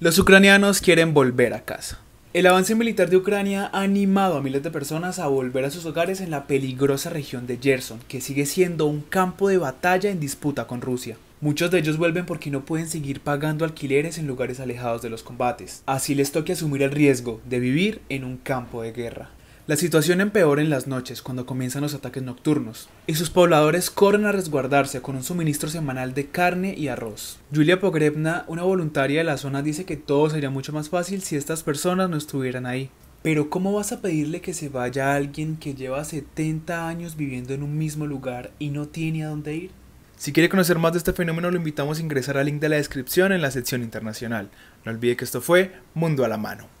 Los ucranianos quieren volver a casa. El avance militar de Ucrania ha animado a miles de personas a volver a sus hogares en la peligrosa región de Gerson, que sigue siendo un campo de batalla en disputa con Rusia. Muchos de ellos vuelven porque no pueden seguir pagando alquileres en lugares alejados de los combates. Así les toca asumir el riesgo de vivir en un campo de guerra. La situación empeora en las noches cuando comienzan los ataques nocturnos, y sus pobladores corren a resguardarse con un suministro semanal de carne y arroz. Julia Pogrebna, una voluntaria de la zona, dice que todo sería mucho más fácil si estas personas no estuvieran ahí. Pero ¿cómo vas a pedirle que se vaya a alguien que lleva 70 años viviendo en un mismo lugar y no tiene a dónde ir? Si quiere conocer más de este fenómeno, lo invitamos a ingresar al link de la descripción en la sección internacional. No olvide que esto fue Mundo a la Mano.